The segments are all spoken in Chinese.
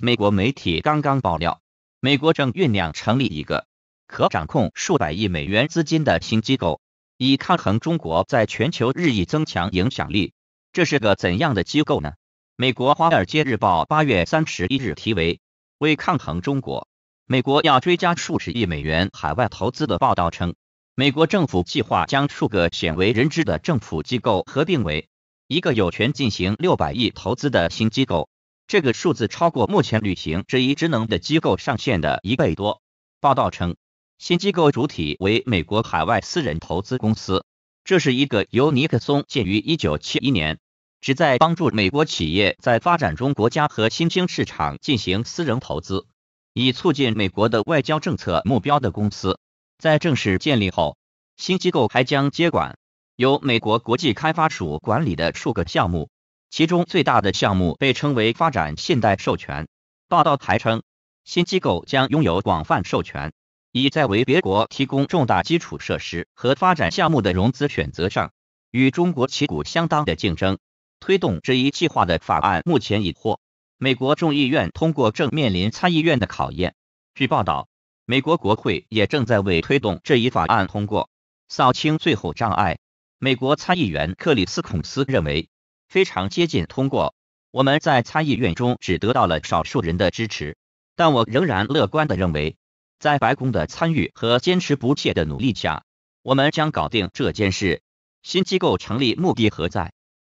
美国媒体刚刚爆料，美国正酝酿成立一个可掌控数百亿美元资金的新机构，以抗衡中国在全球日益增强影响力。这是个怎样的机构呢？美国《华尔街日报》八月三十一日题为《为抗衡中国，美国要追加数十亿美元海外投资》的报道称，美国政府计划将数个鲜为人知的政府机构合并为一个有权进行六百亿投资的新机构。这个数字超过目前履行这一职能的机构上限的一倍多。报道称，新机构主体为美国海外私人投资公司，这是一个由尼克松建于1971年，旨在帮助美国企业在发展中国家和新兴市场进行私人投资，以促进美国的外交政策目标的公司。在正式建立后，新机构还将接管由美国国际开发署管理的数个项目。其中最大的项目被称为发展信贷授权。报道还称，新机构将拥有广泛授权，以在为别国提供重大基础设施和发展项目的融资选择上与中国旗鼓相当的竞争。推动这一计划的法案目前已获美国众议院通过，正面临参议院的考验。据报道，美国国会也正在为推动这一法案通过扫清最后障碍。美国参议员克里斯·孔斯认为。非常接近通过。我们在参议院中只得到了少数人的支持，但我仍然乐观的认为，在白宫的参与和坚持不懈的努力下，我们将搞定这件事。新机构成立目的何在？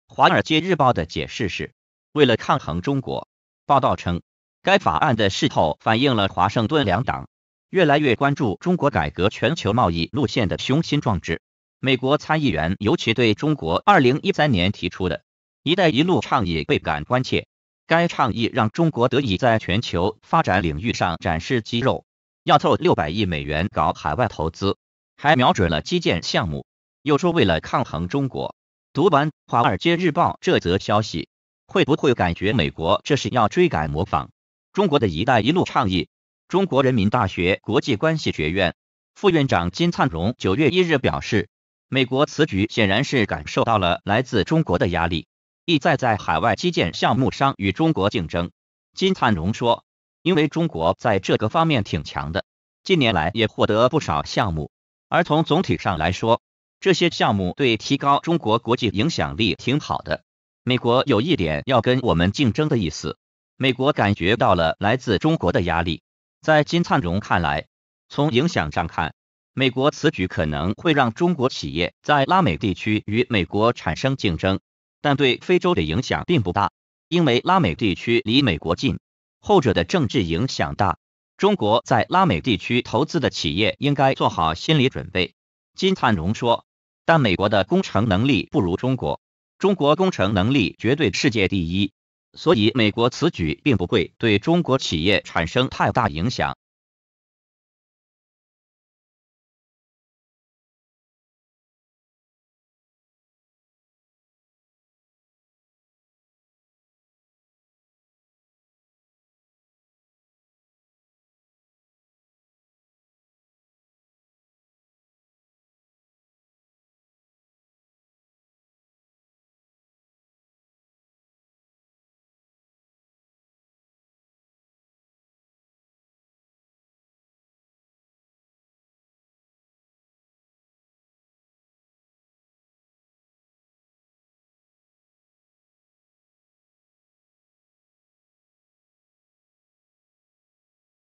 《华尔街日报》的解释是为了抗衡中国。报道称，该法案的势头反映了华盛顿两党越来越关注中国改革全球贸易路线的雄心壮志。美国参议员尤其对中国二零一三年提出的。“一带一路”倡议倍感关切，该倡议让中国得以在全球发展领域上展示肌肉，要凑六百亿美元搞海外投资，还瞄准了基建项目。又说为了抗衡中国，读完《华尔街日报》这则消息，会不会感觉美国这是要追赶模仿中国的一带一路倡议？中国人民大学国际关系学院副院长金灿荣九月一日表示，美国此举显然是感受到了来自中国的压力。意在在海外基建项目上与中国竞争，金灿荣说：“因为中国在这个方面挺强的，近年来也获得不少项目。而从总体上来说，这些项目对提高中国国际影响力挺好的。美国有一点要跟我们竞争的意思，美国感觉到了来自中国的压力。”在金灿荣看来，从影响上看，美国此举可能会让中国企业在拉美地区与美国产生竞争。但对非洲的影响并不大，因为拉美地区离美国近，后者的政治影响大。中国在拉美地区投资的企业应该做好心理准备，金灿荣说。但美国的工程能力不如中国，中国工程能力绝对世界第一，所以美国此举并不会对中国企业产生太大影响。